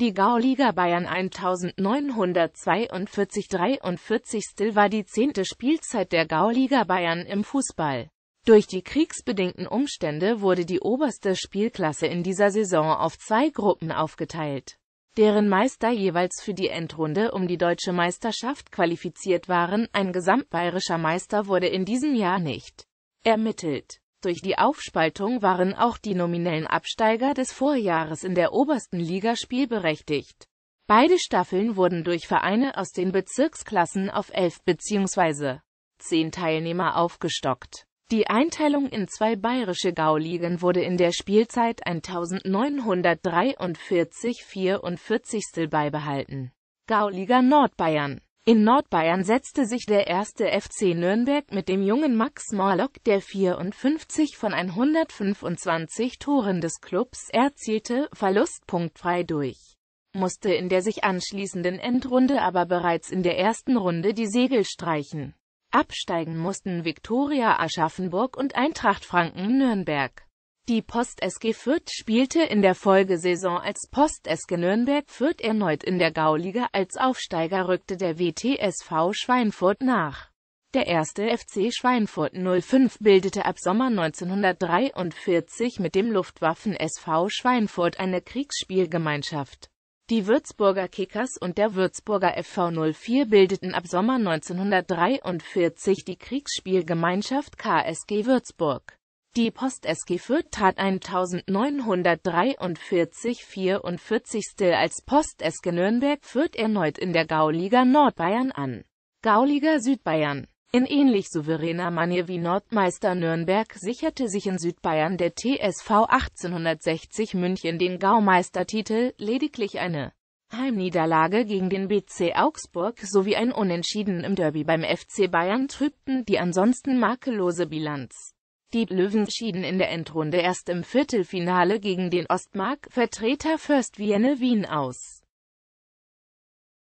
Die Gauliga Bayern 1942-43 war die zehnte Spielzeit der Gauliga Bayern im Fußball. Durch die kriegsbedingten Umstände wurde die oberste Spielklasse in dieser Saison auf zwei Gruppen aufgeteilt, deren Meister jeweils für die Endrunde um die deutsche Meisterschaft qualifiziert waren. Ein gesamtbayerischer Meister wurde in diesem Jahr nicht ermittelt. Durch die Aufspaltung waren auch die nominellen Absteiger des Vorjahres in der obersten Liga spielberechtigt. Beide Staffeln wurden durch Vereine aus den Bezirksklassen auf elf bzw. zehn Teilnehmer aufgestockt. Die Einteilung in zwei bayerische Gauligen wurde in der Spielzeit 1943-44 beibehalten. Gauliga Nordbayern in Nordbayern setzte sich der erste FC Nürnberg mit dem jungen Max Morlock, der 54 von 125 Toren des Clubs erzielte, verlustpunktfrei durch, musste in der sich anschließenden Endrunde aber bereits in der ersten Runde die Segel streichen. Absteigen mussten Viktoria Aschaffenburg und Eintracht Franken Nürnberg. Die Post SG Fürth spielte in der Folgesaison als Post SG Nürnberg Fürth erneut in der Gauliga, als Aufsteiger rückte der WTSV Schweinfurt nach. Der erste FC Schweinfurt 05 bildete ab Sommer 1943 mit dem Luftwaffen-SV Schweinfurt eine Kriegsspielgemeinschaft. Die Würzburger Kickers und der Würzburger FV 04 bildeten ab Sommer 1943 die Kriegsspielgemeinschaft KSG Würzburg. Die Post SG Fürth trat 1943 44. als Post SG Nürnberg Fürth erneut in der Gauliga Nordbayern an. Gauliga Südbayern in ähnlich souveräner Manier wie Nordmeister Nürnberg sicherte sich in Südbayern der TSV 1860 München den Gaumeistertitel, lediglich eine Heimniederlage gegen den BC Augsburg sowie ein Unentschieden im Derby beim FC Bayern trübten die ansonsten makellose Bilanz. Die Löwen schieden in der Endrunde erst im Viertelfinale gegen den Ostmark-Vertreter First Vienna Wien aus.